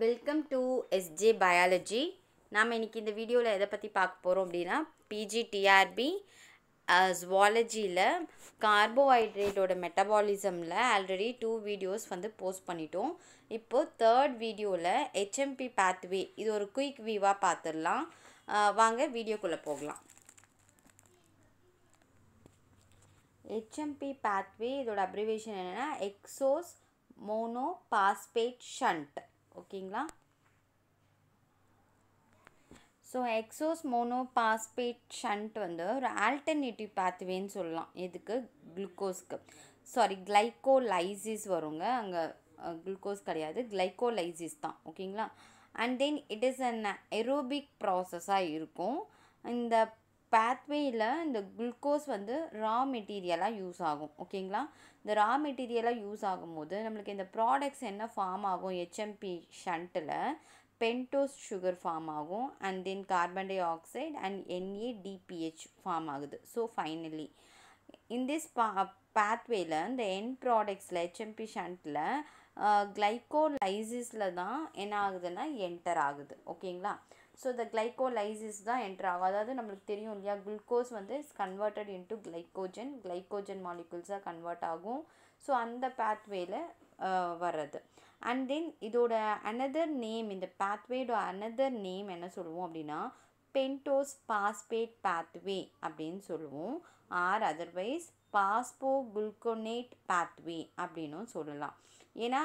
welcome to SJ biology நாம் இன்றைக்கி இந்த வீடியோவில் எதை பற்றி பார்க்க போகிறோம் அப்படின்னா பிஜிடிஆர்பி ஸ்வாலஜியில் கார்போஹைட்ரேட்டோட மெட்டபாலிசமில் ஆல்ரெடி டூ வீடியோஸ் வந்து போஸ்ட் பண்ணிட்டோம் இப்போது தேர்ட் வீடியோவில் ஹெச்எம்பி பேத்வே இது ஒரு குயிக் வியூவாக பார்த்துடலாம் வாங்க வீடியோக்குள்ளே போகலாம் ஹெச்எம்பி பேத்வே இதோட அப்ரிவேஷன் என்னென்னா எக்ஸோஸ் மோனோ பாஸ்பேட் ஷண்ட் ஓகேங்களா so hexose mono phosphate shunt வந்து ஒரு ஆல்டர்னேட்டிவ் பாத்வேன்னு சொல்லலாம் எதுக்கு குளுக்கோஸ்க்கு சாரி கிளைக்கோலைசிஸ் வருங்க அங்கே குளுக்கோஸ் கிடையாது கிளைக்கோலைசிஸ் தான் ஓகேங்களா and then it is an aerobic ப்ராசஸாக இருக்கும் இந்த பேத்வேயில் இந்த குளுக்கோஸ் வந்து ரா மெட்டீரியலாக யூஸ் ஆகும் ஓகேங்களா இந்த ரா மெட்டீரியலாக யூஸ் ஆகும்போது நம்மளுக்கு இந்த ப்ராடக்ட்ஸ் என்ன ஃபார்ம் ஆகும் ஹெச்எம்பி ஷண்ட்டில் பென்டோஸ் சுகர் ஃபார்ம் ஆகும் and then carbon dioxide and DPH form ஆகுது ஸோ ஃபைனலி இன் திஸ் பா பேத்வேயில் இந்த என் ப்ராடக்ட்ஸில் ஹெச்எம்பி ஷண்ட்டில் கிளைகோலைசிஸில் தான் என்ன ஆகுதுன்னா என்டர் ஆகுது ஓகேங்களா ஸோ இந்த கிளைக்கோலைசிஸ் தான் என்ட்ரு ஆகும் அதாவது நம்மளுக்கு தெரியும் இல்லையா குளுக்கோஸ் வந்து is converted into glycogen glycogen மாலிகுல்ஸாக கன்வெர்ட் ஆகும் ஸோ அந்த பேத்வேயில் வர்றது அண்ட் தென் இதோட அனதர் நேம் இந்த பேத்வேயோட அனதர் நேம் என்ன சொல்லுவோம் அப்படின்னா பென்டோஸ் பாஸ்பேட் பேத்வே அப்படின்னு சொல்லுவோம் or otherwise phospho gluconate pathway அப்படின்னும் சொல்லலாம் ஏன்னா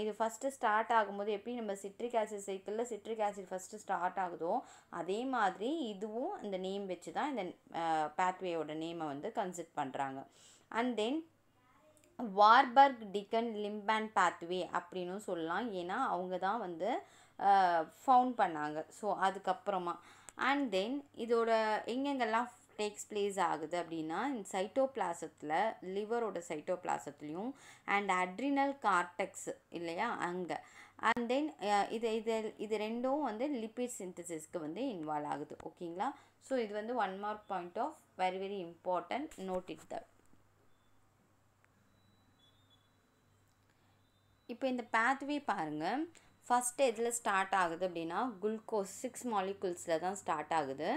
இது ஃபஸ்ட்டு ஸ்டார்ட் ஆகும்போது எப்படி நம்ம சிட்ரிக் ஆசிட் சைக்கிளில் சிட்ரிக் ஆசிட் ஃபஸ்ட்டு ஸ்டார்ட் ஆகுதோ அதே மாதிரி இதுவும் இந்த நேம் வச்சு தான் இந்த பேத்வேயோட நேமை வந்து கன்சிட் பண்ணுறாங்க and then Warburg Dickens Lipmann pathway அப்படின்னு சொல்லலாம் ஏன்னா அவங்க தான் வந்து ஃபவுண்ட் பண்ணாங்க ஸோ அதுக்கப்புறமா அண்ட் தென் இதோட எங்கெங்கெல்லாம் டேக்ஸ் பிளேஸ் ஆகுது அப்படின்னா சைட்டோபிளாசத்தில் லிவரோட சைட்டோப்ளாசத்துலேயும் அண்ட் அட்ரினல் கார்டெக்ஸ் இல்லையா அங்கே அண்ட் தென் இது இது இது ரெண்டும் வந்து லிப்பிட் சிந்தசிஸ்க்கு வந்து இன்வால்வ் ஆகுது ஓகேங்களா ஸோ இது வந்து one mark point of very very important note it that இப்போ இந்த பேத்வே பாருங்கள் ஃபஸ்ட்டு எதில் ஸ்டார்ட் ஆகுது அப்படின்னா குளுக்கோஸ் சிக்ஸ் மாலிகுல்ஸில் தான் ஸ்டார்ட் ஆகுது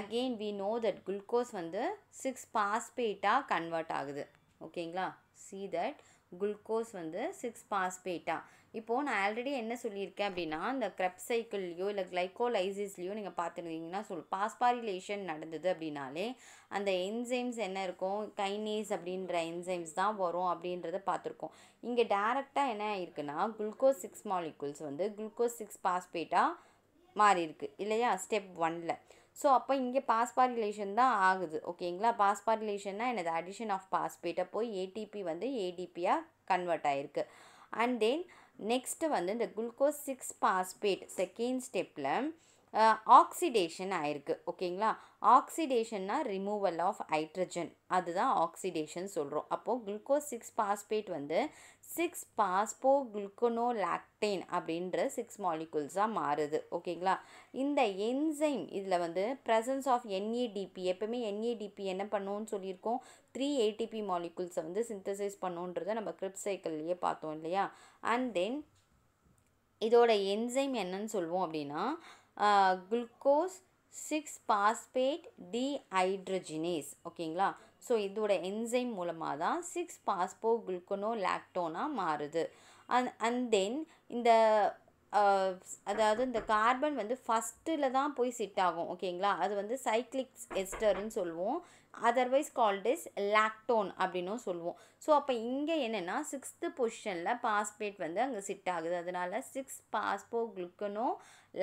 again we know that glucose வந்து சிக்ஸ் பாஸ்பேட்டாக கன்வெர்ட் ஆகுது ஓகேங்களா சி தட் குளுக்கோஸ் வந்து சிக்ஸ் பாஸ்பேட்டா இப்போது நான் ஆல்ரெடி என்ன சொல்லியிருக்கேன் அப்படின்னா இந்த க்ரெப் சைக்கிள்லையோ இல்லை கிளைகோலைசிஸ்லையோ நீங்கள் பார்த்துருந்தீங்கன்னா சொல் பாஸ்பாரிலேஷன் நடந்தது அப்படின்னாலே அந்த என்சைம்ஸ் என்ன இருக்கும் கைனேஸ் அப்படின்ற என்சைம்ஸ் தான் வரும் அப்படின்றத பார்த்துருக்கோம் இங்கே டேரெக்டாக என்ன ஆயிருக்குன்னா குளுக்கோஸ் சிக்ஸ் மாலிகுல்ஸ் வந்து குளுக்கோஸ் சிக்ஸ் பாஸ்பேட்டாக மாறியிருக்கு இல்லையா ஸ்டெப் ஒனில் ஸோ அப்போ இங்கே பாஸ்பார் ரிலேஷன் தான் ஆகுது ஓகேங்களா பாஸ்பார் ரிலேஷன்னா எனது அடிஷன் ஆஃப் பாஸ்பேட்டை போய் ஏடிபி வந்து ஏடிபியாக கன்வெர்ட் ஆகிருக்கு அண்ட் தென் நெக்ஸ்ட்டு வந்து இந்த குளுக்கோஸ் சிக்ஸ் பாஸ்பேட் செகண்ட் ஸ்டெப்பில் ஆக்சிடேஷன் ஆயிருக்கு ஓகேங்களா ஆக்சிடேஷன்னா ரிமூவல் ஆஃப் ஹைட்ரஜன் அதுதான் ஆக்சிடேஷன் சொல்கிறோம் அப்போது குளுக்கோஸ் சிக்ஸ் பாஸ்பேட் வந்து சிக்ஸ் பாஸ்போ குளுக்கனோ லாக்டேன் அப்படின்ற சிக்ஸ் மாலிகுல்ஸாக மாறுது ஓகேங்களா இந்த என்சைம் இதில் வந்து ப்ரெசன்ஸ் ஆஃப் என்ஏடிபி எப்போவுமே என்ஏடிபி என்ன பண்ணுவோம்னு சொல்லியிருக்கோம் த்ரீ ஏடிபி மாலிகுல்ஸை வந்து சிந்தசைஸ் பண்ணுன்றதை நம்ம கிரிப் பார்த்தோம் இல்லையா அண்ட் தென் இதோட என்சைம் என்னன்னு சொல்லுவோம் அப்படின்னா குளுக்கோஸ் சிக்ஸ் பாஸ்பேட் டிஹைட்ரஜினேஸ் ஓகேங்களா ஸோ இதோட என்சைம் மூலமாக தான் சிக்ஸ் பாஸ்போ குளுக்கனோ லாக்டோனாக மாறுது அண்ட் அண்ட் தென் இந்த அதாவது இந்த கார்பன் வந்து ஃபஸ்ட்டில் தான் போய் செட் ஆகும் ஓகேங்களா அது வந்து சைக்ளிக்ஸ் எஸ்டர்ன்னு சொல்லுவோம் அதர்வைஸ் கால்ட் இஸ் லாக்டோன் அப்படின்னும் சொல்லுவோம் ஸோ அப்போ இங்கே என்னென்னா சிக்ஸ்த்து பொசிஷனில் பாஸ்பேட் வந்து அங்கே சிட் ஆகுது அதனால் சிக்ஸ் பாஸ்போ குளுக்கனோ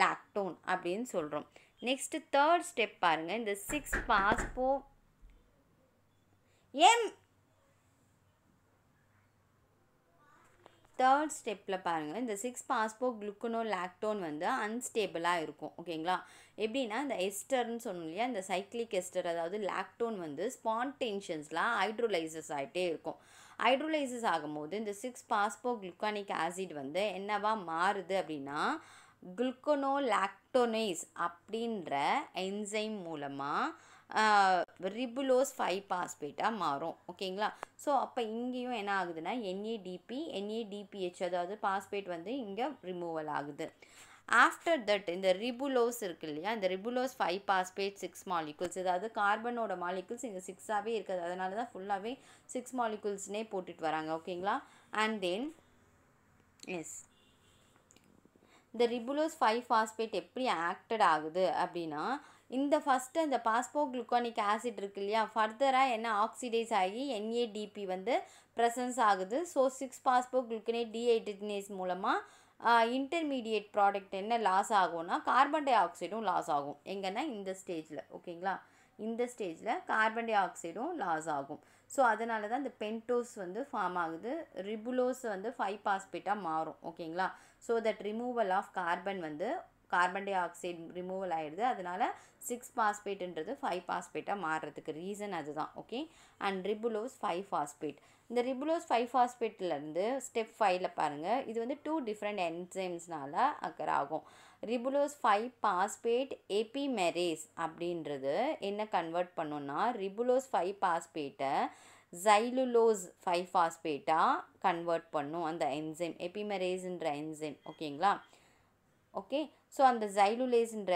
லாக்டோன் அப்படின்னு சொல்கிறோம் நெக்ஸ்ட்டு தேர்ட் ஸ்டெப் பாருங்கள் இந்த சிக்ஸ் பாஸ்போ எம் தேர்ட் ஸ்டெப்பில் பாருங்கள் இந்த சிக்ஸ் பாஸ்போ குளுக்கனோ லாக்டோன் வந்து அன்ஸ்டேபிளாக இருக்கும் ஓகேங்களா எப்படின்னா இந்த எஸ்டர்னு சொன்னோம் இல்லையா இந்த சைக்ளிக் எஸ்டர் அதாவது லாக்டோன் வந்து ஸ்பான்டென்ஷன்ஸ்லாம் ஹைட்ரோலைசஸ் ஆகிட்டே இருக்கும் ஹைட்ரோலைசஸ் ஆகும்போது இந்த சிக்ஸ் பாஸ்போ குளுக்கானிக் ஆசிட் வந்து என்னவா மாறுது அப்படின்னா குளுக்கனோ லாக்டோனைஸ் அப்படின்ற என்சைம் மூலமாக ரிபுலோஸ் ஃபைவ் பாஸ்பேட்டாக மாறும் ஓகேங்களா ஸோ அப்போ இங்கேயும் என்ன ஆகுதுன்னா என்ஏடிபி என்ஏடிபிஹெச் அதாவது பாஸ்பேட் வந்து இங்கே ரிமூவல் ஆகுது ஆஃப்டர் தட் இந்த ரிபுலோஸ் இருக்கு இல்லையா இந்த ribulose five phosphate six molecules அதாவது கார்பனோட மாலிகுல்ஸ் இங்கே சிக்ஸாகவே இருக்காது அதனால தான் ஃபுல்லாகவே சிக்ஸ் மாலிகுல்ஸ்னே போட்டுட்டு வராங்க ஓகேங்களா அண்ட் தென் எஸ் இந்த ரிபுலோஸ் ஃபைவ் ஃபாஸ்பேட் எப்படி ஆக்டட் ஆகுது அப்படின்னா இந்த ஃபஸ்ட்டு அந்த பாஸ்போ குளுக்கானிக் ஆசிட் இருக்கு இல்லையா ஃபர்தராக என்ன ஆக்சிடைஸ் ஆகி என்ஏடிபி வந்து ப்ரெசன்ஸ் ஆகுது so six phospho gluconate dehydrogenase மூலமாக இன்டர்மீடியட் ப்ராடக்ட் என்ன லாஸ் ஆகும்னா கார்பன் டை ஆக்சைடும் லாஸ் ஆகும் எங்கன்னா இந்த ஸ்டேஜில் ஓகேங்களா இந்த ஸ்டேஜில் கார்பன் டை ஆக்சைடும் லாஸ் ஆகும் ஸோ அதனால தான் இந்த பென்டோஸ் வந்து ஃபார்ம் ஆகுது ரிபுலோஸ் வந்து ஃபைவ் பாஸ்பேட்டாக மாறும் ஓகேங்களா so that removal of carbon வந்து கார்பன் டை ஆக்சைடு ரிமூவல் ஆகிடுது அதனால் சிக்ஸ் பாஸ்பேட்டுன்றது ஃபைவ் பாஸ்பேட்டாக மாறுறதுக்கு ரீசன் அதுதான் okay and ribulose five phosphate இந்த ரிபுலோஸ் ஃபைவ் ஃபாஸ்பேட்லேருந்து ஸ்டெப் ஃபைவ்ல பாருங்கள் இது வந்து டூ டிஃப்ரெண்ட் என்சைம்ஸ்னால அக்கர் ஆகும் ரிபுலோஸ் ஃபைவ் பாஸ்பேட் எபிமெரேஸ் அப்படின்றது என்ன கன்வெர்ட் பண்ணோன்னா ரிபுலோஸ் ஃபைவ் பாஸ்பேட்டை ஜைலுலோஸ் ஃபைவ் ஃபாஸ்பேட்டாக கன்வெர்ட் பண்ணும் அந்த என்சைம் எபிமெரேஸ்ன்ற என்சைம் ஓகேங்களா ஓகே ஸோ அந்த ஜைலுலேஸ்ன்ற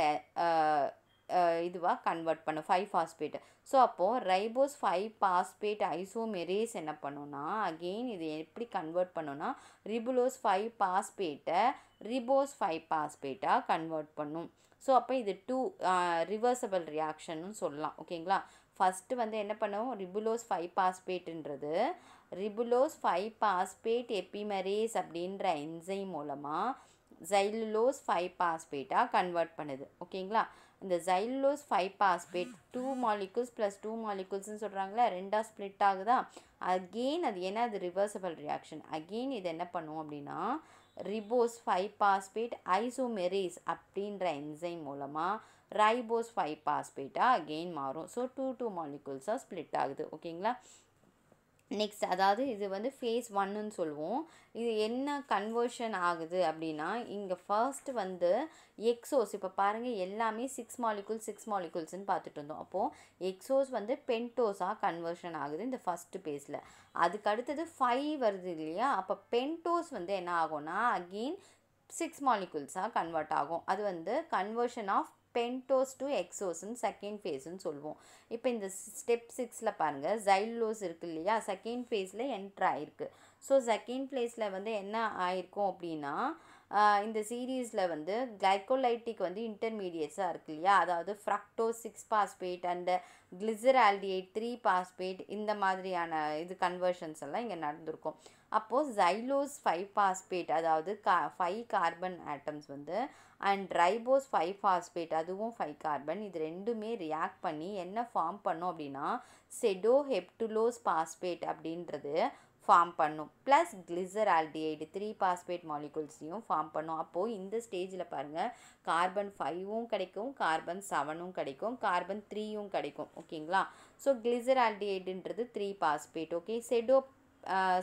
இதுவாக கன்வெர்ட் பண்ணும் ஃபைவ் ஃபாஸ்பேட் ஸோ அப்போது ரைபோஸ் ஃபைவ் பாஸ்பேட் ஐசோமெரேஸ் என்ன பண்ணுன்னா அகெயின் இது எப்படி கன்வெர்ட் பண்ணுன்னா ரிபுலோஸ் ஃபைவ் பாஸ்பேட்டை ரிபோஸ் ஃபைவ் பாஸ்பேட்டாக கன்வெர்ட் பண்ணும் ஸோ அப்போ இது டூ ரிவர்சபிள் ரியாக்ஷன்னு சொல்லலாம் ஓகேங்களா ஃபஸ்ட்டு வந்து என்ன பண்ணுவோம் ரிபுலோஸ் ஃபைவ் பாஸ்பேட்டுன்றது ரிபுலோஸ் ஃபைவ் பாஸ்பேட் எப்பிமரேஸ் அப்படின்ற என்சை மூலமாக ஜைலுலோஸ் ஃபைவ் பாஸ்பேட்டாக கன்வெர்ட் பண்ணுது ஓகேங்களா இந்த xylulose five phosphate two molecules plus two மாலிகுல்ஸ்னு சொல்கிறாங்களா ரெண்டாக ஸ்ப்ளிட் ஆகுதா அகெயின் அது ஏன்னா அது ரிவர்சபிள் ரியாக்ஷன் அகெயின் இது என்ன பண்ணுவோம் அப்படின்னா ரிபோஸ் ஃபைவ் பாஸ்பேட் ஐசோமெரிஸ் அப்படின்ற என்சைம் மூலமாக ரைபோஸ் ஃபைவ் பாஸ்பேட்டாக அகெயின் மாறும் ஸோ டூ டூ மாலிகுல்ஸாக ஸ்ப்ளிட் ஆகுது ஓகேங்களா நெக்ஸ்ட் அதாவது இது வந்து ஃபேஸ் ஒன்னுன்னு சொல்லுவோம் இது என்ன கன்வர்ஷன் ஆகுது அப்படின்னா இங்கே ஃபர்ஸ்ட் வந்து எக்ஸோஸ் இப்போ பாருங்கள் எல்லாமே சிக்ஸ் மாலிகுல் சிக்ஸ் மாலிகுல்ஸ்ன்னு பார்த்துட்டு இருந்தோம் அப்போது எக்ஸோஸ் வந்து பென்டோஸாக கன்வர்ஷன் ஆகுது இந்த ஃபஸ்ட்டு பேஸில் அதுக்கு அடுத்தது ஃபைவ் வருது இல்லையா அப்போ பென்டோஸ் வந்து என்ன ஆகும்னா அகெயின் சிக்ஸ் மாலிகுல்ஸாக கன்வெர்ட் ஆகும் அது வந்து கன்வர்ஷன் ஆஃப் பென்டோஸ் டு எக்ஸோஸ்ன்னு செகண்ட் ஃபேஸ்ன்னு சொல்லுவோம் இப்போ இந்த ஸ்டெப் சிக்ஸில் பாருங்கள் ஜைலோஸ் இருக்குது இல்லையா செகண்ட் ஃபேஸில் என்ட்ரு ஆகிருக்கு ஸோ செகண்ட் ஃபேஸில் வந்து என்ன ஆயிருக்கும் அப்படின்னா இந்த சீரீஸில் வந்து கிளைக்கோலைட்டிக் வந்து இன்டர்மீடியட்ஸாக இருக்கு இல்லையா அதாவது fructo six phosphate and glyceraldehyde three phosphate இந்த மாதிரியான இது கன்வர்ஷன்ஸ் எல்லாம் இங்கே நடந்திருக்கும் அப்போது ஜைலோஸ் ஃபைவ் பாஸ்பேட் அதாவது கா ஃபைவ் கார்பன் ஆட்டம்ஸ் வந்து அண்ட் ட்ரைபோஸ் ஃபைவ் பாஸ்பேட் அதுவும் ஃபைவ் கார்பன் இது ரெண்டுமே ரியாக்ட் பண்ணி என்ன ஃபார்ம் பண்ணோம் அப்படின்னா செடோ ஹெப்டுலோஸ் பாஸ்பேட் அப்படின்றது ஃபார்ம் பண்ணும் plus glycer aldehyde three phosphate மாலிகுல்ஸையும் ஃபார்ம் பண்ணும் அப்போது இந்த ஸ்டேஜில் பாருங்கள் கார்பன் ஃபைவும் கிடைக்கும் கார்பன் செவனும் கிடைக்கும் கார்பன் த்ரீயும் கிடைக்கும் ஓகேங்களா ஸோ கிளிசர் ஆல்டிஹைடுன்றது த்ரீ பாஸ்பேட் ஓகே செடோப்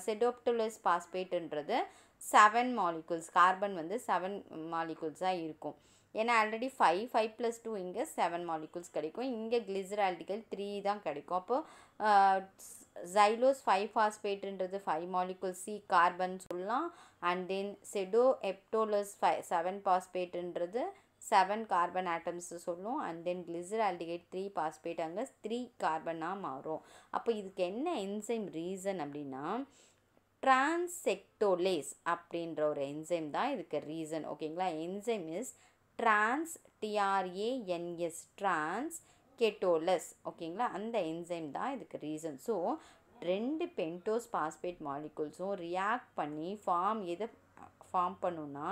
செடோப்டுலஸ் பாஸ்பேட்டுன்றது செவன் மாலிகுல்ஸ் கார்பன் வந்து செவன் மாலிகுல்ஸாக இருக்கும் ஏன்னா already five five plus two இங்கே செவன் மாலிகூல்ஸ் கிடைக்கும் இங்கே கிளிசர் த்ரீ தான் கிடைக்கும் அப்போது ஜைலோஸ் ஃபைவ் ஃபாஸ்பேட்டுன்றது ஃபைவ் மாலிகூல் சி கார்பன் சொல்லலாம் அண்ட் தென் செடோ எப்டோலஸ் ஃபை செவன் பாஸ்பேட்டுன்றது செவன் கார்பன் ஆட்டம்ஸ் சொல்லும் and then glycer aldehyde three phosphate அங்கே த்ரீ கார்பனாக மாறும் அப்போ இதுக்கு என்ன என்சைம் ரீசன் அப்படின்னா டிரான்செக்டோலேஸ் அப்படின்ற ஒரு என்சைம் தான் இதுக்கு ரீசன் ஓகேங்களா enzyme is trans T R A N S trans ketolase ஓகேங்களா அந்த என்சைம் தான் இதுக்கு ரீசன் ஸோ ரெண்டு பென்டோஸ் பாஸ்பேட் மாலிகுல்ஸும் ரியாக்ட் பண்ணி ஃபார்ம் எதை ஃபார்ம் பண்ணுன்னா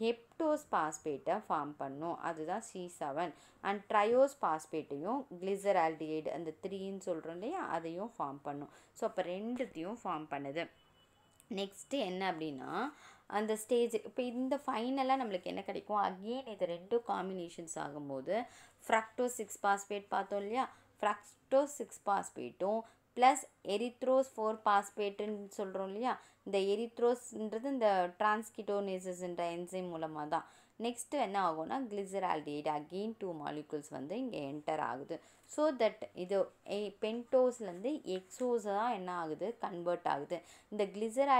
ஹெப்டோஸ் பாஸ்பேட்டை ஃபார்ம் பண்ணும் அதுதான் சி செவன் அண்ட் ட்ரையோஸ் பாஸ்பேட்டையும் கிளிசரால்டிஹைடு அந்த த்ரீன்னு சொல்கிறோம் இல்லையா அதையும் ஃபார்ம் பண்ணும் ஸோ அப்போ ரெண்டுத்தையும் ஃபார்ம் பண்ணுது நெக்ஸ்ட்டு என்ன அப்படின்னா அந்த ஸ்டேஜ் இப்போ இந்த ஃபைனலாக நம்மளுக்கு என்ன கிடைக்கும் அகெயின் இது ரெண்டும் காம்பினேஷன்ஸ் ஆகும்போது ஃப்ரக்டோ சிக்ஸ் பாஸ்பேட் பார்த்தோம் இல்லையா ஃப்ரக்டோ சிக்ஸ் பாஸ்பேட்டும் ப்ளஸ் எரித்ரோஸ் ஃபோர் பாஸ்பேட்டுன்னு சொல்கிறோம் இல்லையா இந்த எரித்ரோஸ்ன்றது இந்த டிரான்ஸ்கிட்டோனேசஸ்ன்ற என்சைம் மூலமாக தான் நெக்ஸ்ட்டு என்ன ஆகும்னா கிளிசரால்டிஹைடு அகெயின் டூ மாலிகுல்ஸ் வந்து இங்கே என்டர் ஆகுது ஸோ தட் இது பென்டோஸ்லேருந்து எக்ஸோஸ் தான் என்ன ஆகுது கன்வெர்ட் ஆகுது இந்த கிளிசர்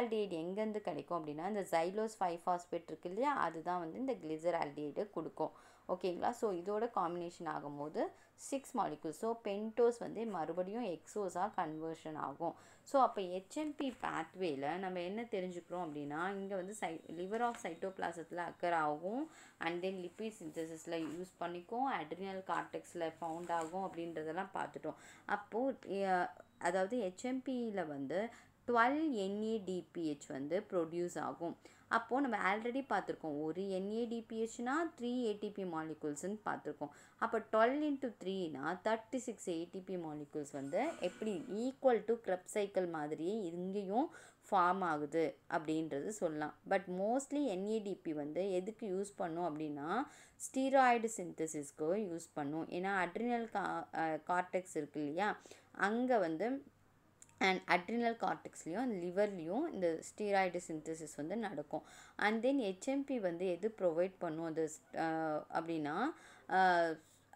எங்கேருந்து கிடைக்கும் அப்படின்னா இந்த ஜைலோஸ் ஃபைவ் ஃபாஸ்பேட் இருக்கு இல்லையா அதுதான் வந்து இந்த கிளிசர் கொடுக்கும் ஓகேங்களா ஸோ இதோட காம்பினேஷன் ஆகும்போது சிக்ஸ் மாலிகூல் ஸோ பென்டோஸ் வந்து மறுபடியும் எக்ஸோஸாக கன்வர்ஷன் ஆகும் ஸோ அப்போ ஹெச்எம்பி பேத்வேயில் நம்ம என்ன தெரிஞ்சுக்கிறோம் அப்படின்னா இங்கே வந்து சை லிவர் ஆஃப் சைட்டோபிளாசத்தில் அக்கர் ஆகும் அண்ட் தென் லிப்பிட் சிந்தசிஸில் யூஸ் பண்ணிக்கும் அட்ரினல் கார்டெக்ஸில் ஃபவுண்ட் ஆகும் அப்படின்றதெல்லாம் பார்த்துட்டோம் அப்போது அதாவது ஹெச்எம்பியில் வந்து டுவெல் என்இடிபிஹெச் வந்து ப்ரொடியூஸ் ஆகும் அப்போது நம்ம ஆல்ரெடி பார்த்துருக்கோம் ஒரு என்ஏடிபிஹெச்னா த்ரீ ஏடிபி மாலிகூல்ஸ்ன்னு பார்த்துருக்கோம் அப்போ டுவெல் இன்ட்டு த்ரீனா தேர்ட்டி சிக்ஸ் ஏடிபி மாலிகூல்ஸ் வந்து எப்படி ஈக்குவல் டு க்ரப் சைக்கிள் மாதிரியே இங்கேயும் ஃபார்ம் ஆகுது அப்படின்றது சொல்லலாம் பட் மோஸ்ட்லி என்ஏடிபி வந்து எதுக்கு யூஸ் பண்ணும் அப்படின்னா ஸ்டீராய்டு சிந்தசிஸ்க்கு யூஸ் பண்ணும் ஏன்னா அட்ரினல் கா கார்டெக்ஸ் இருக்கு இல்லையா அங்கே வந்து அண்ட் அட்ரினல் கார்டெக்ஸ்லேயும் லிவர்லேயும் இந்த ஸ்டீராய்டு சிந்தசிஸ் வந்து நடக்கும் அண்ட் தென் ஹெச்எம்பி வந்து எது ப்ரொவைட் பண்ணும் அது அப்படின்னா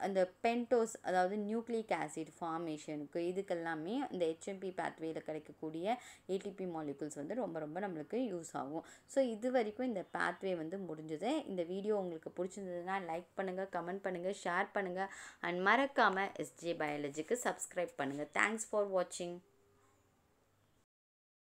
அந்த பென்டோஸ் அதாவது நியூக்ளிக் ஆசிட் ஃபார்மேஷனுக்கு இதுக்கெல்லாமே இந்த ஹெச்எம்பி பேத்வேயில் கிடைக்கக்கூடிய ஏடிபி மாலிகுல்ஸ் வந்து ரொம்ப ரொம்ப நம்மளுக்கு யூஸ் ஆகும் ஸோ இது வரைக்கும் இந்த பேத்வே வந்து முடிஞ்சது இந்த வீடியோ உங்களுக்கு பிடிச்சிருந்ததுன்னா லைக் பண்ணுங்கள் கமெண்ட் பண்ணுங்கள் ஷேர் பண்ணுங்கள் அண்ட் மறக்காமல் எஸ்ஜே பயாலஜிக்கு சப்ஸ்கிரைப் பண்ணுங்கள் தேங்க்ஸ் ஃபார் வாட்சிங்